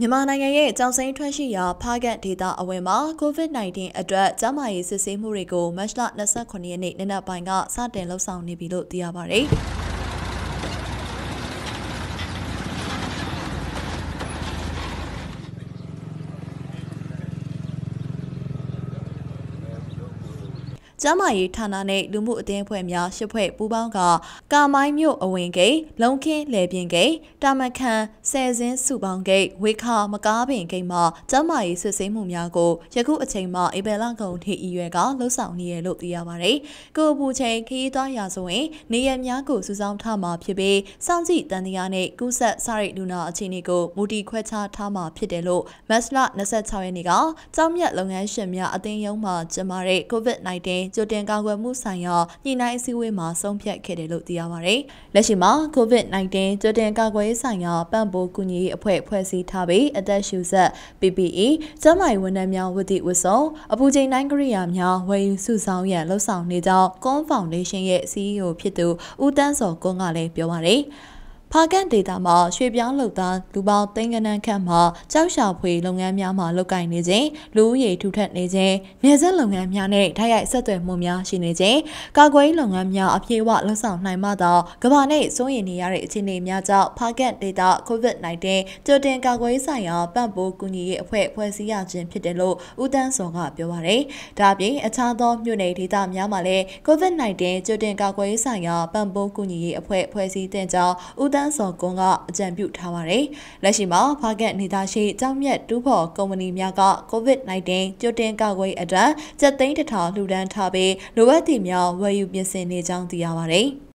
မြန်မာနိုင်ငံရဲ့ကြောင်စိမ်းထွက်ရှိရာဖားကန့်ဒေသအဝင်မှာ COVID-19 အတွက်ကျန်းမာရေးစစ်ဆေးမှုတွေကိုမတ်လ29ရက်နေ့နေ့နက်ပိုင်းကစတင်လှုပ်ဆောင်နေပြီလို့သိရပါတယ်။ကျမ်းမာရေးဌာနနဲ့လူမှုအသင်းအဖွဲ့များရှစ်ဖွဲ့ပူးပေါင်းကကာမိုင်းမြို့အဝင်ဂိတ်လုံခင်းလယ်ပြင်ဂိတ်တာမခန်ဆယ်စင်းစုပေါင်းဂိတ်ဝေခါမကားပင်ဂိတ်မှာကျမ်းမာရေးစစ်ဆေးမှုများကိုယခုအချိန်မှဧပြီလကုန်ထိအရွယ်ကလှုပ်ဆောင်နေရလို့သိရပါတယ်။ကိုပူချိန်ခရီးသွားရာဆိုရင်နေရများကိုစုဆောင်းထားမှာဖြစ်ပြီးစောင့်ကြည့်တန်တရားနဲ့ကုဆက်စရိတ်လူနာအခြေအနေကိုမူတည်ခွဲခြားထားမှာဖြစ်တယ်လို့မတ်လ26ရက်နေ့ကကြောင်းမြတ်လုပ်ငန်းရှင်များအသင်းရုံးမှကျင်းပတဲ့ COVID-19 ကြိုတင်ကာကွယ်မှုဆိုင်ရာညှိနှိုင်းအစည်းအဝေးမှာဆုံးဖြတ်ခဲ့တယ်လို့သိရပါတယ်။လက်ရှိမှာ COVID-19 ကြိုတင်ကာကွယ်ရေးဆိုင်ရာပံ့ပိုးကူညီရေးအဖွဲ့ဖွဲ့စည်းထားပြီးအသက်ရှူဆက် PPE ကျန်းမာရေးဝန်ထမ်းများဝတ်သိဝတ်ဆောင်အပူချိန်တိုင်းကရိယာများဝယ်ယူစုဆောင်ရန်လှုပ်ဆောင်နေကြောင်း Con Foundation ရဲ့ CEO ဖြစ်သူဦးတန်းစောကွန်းကလည်းပြောပါတယ်။ဖားကန့်ဒေတာမှာရွှေပြောင်းလုပ်သားလူပေါင်းသိန်းကနန်းခန့်မှကြောက်ရှာဖွေလုပ်ငန်းများမှာလုပ်ကိုင်နေခြင်းလူဦးရေထူထပ်နေခြင်းနေဆက်လုပ်ငန်းများနဲ့ထိုက်ရိုက်ဆက်သွယ်မှုများရှိနေခြင်းကာကွယ်လုပ်ငန်းများအပြည့်အဝလှုံ့ဆော်နိုင်မှသာကမ္ဘာနဲ့စိုးရိမ်နေရတဲ့အခြေအနေများကြောင့်ဖားကန့်ဒေတာ COVID-19 ကြိုတင်ကာကွယ်ဆိုင်ရာပံ့ပိုးကူညီရေးအဖွဲ့ဖွဲ့စည်းရခြင်းဖြစ်တယ်လို့ဦးတန်းစောကပြောပါတယ်။ဒါ့အပြင်အခြားသောမြို့နယ်ဒေသများမှာလည်း COVID-19 ကြိုတင်ကာကွယ်ဆိုင်ရာပံ့ပိုးကူညီရေးအဖွဲ့ဖွဲ့စည်းတဲ့ကြောင်းဦးတန်းန်းစော်ကွန်းကအကြံပြုထားပါတယ်။လက်ရှိမှာဖားကက်နေသားရှိကြောင်းမြတ်တူးဖော်ကုမ္ပဏီများက COVID-19 ကြိုတင်ကာကွယ်အတွက်စက်သိန်းတစ်ထောင်လှူဒန်းထားပြီးလိုအပ်သည့်များဝယ်ယူပြင်ဆင်နေကြောင်းသိရပါတယ်။